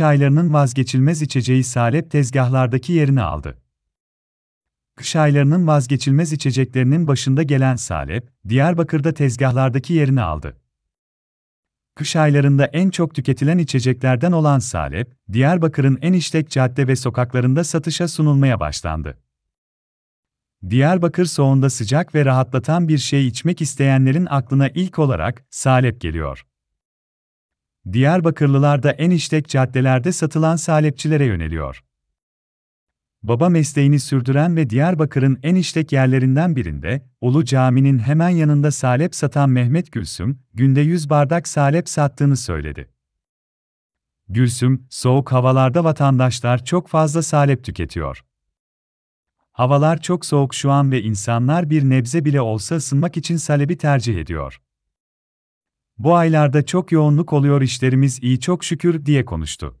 kış aylarının vazgeçilmez içeceği salep tezgahlardaki yerini aldı. Kış aylarının vazgeçilmez içeceklerinin başında gelen salep, Diyarbakır'da tezgahlardaki yerini aldı. Kış aylarında en çok tüketilen içeceklerden olan salep, Diyarbakır'ın en işlek cadde ve sokaklarında satışa sunulmaya başlandı. Diyarbakır soğunda sıcak ve rahatlatan bir şey içmek isteyenlerin aklına ilk olarak salep geliyor. Diyarbakırlılar da en işlek caddelerde satılan salepçilere yöneliyor. Baba mesleğini sürdüren ve Diyarbakır'ın en işlek yerlerinden birinde, Ulu Cami'nin hemen yanında salep satan Mehmet Gülsüm, günde 100 bardak salep sattığını söyledi. Gülsüm, soğuk havalarda vatandaşlar çok fazla salep tüketiyor. Havalar çok soğuk şu an ve insanlar bir nebze bile olsa ısınmak için salebi tercih ediyor. Bu aylarda çok yoğunluk oluyor işlerimiz iyi çok şükür diye konuştu.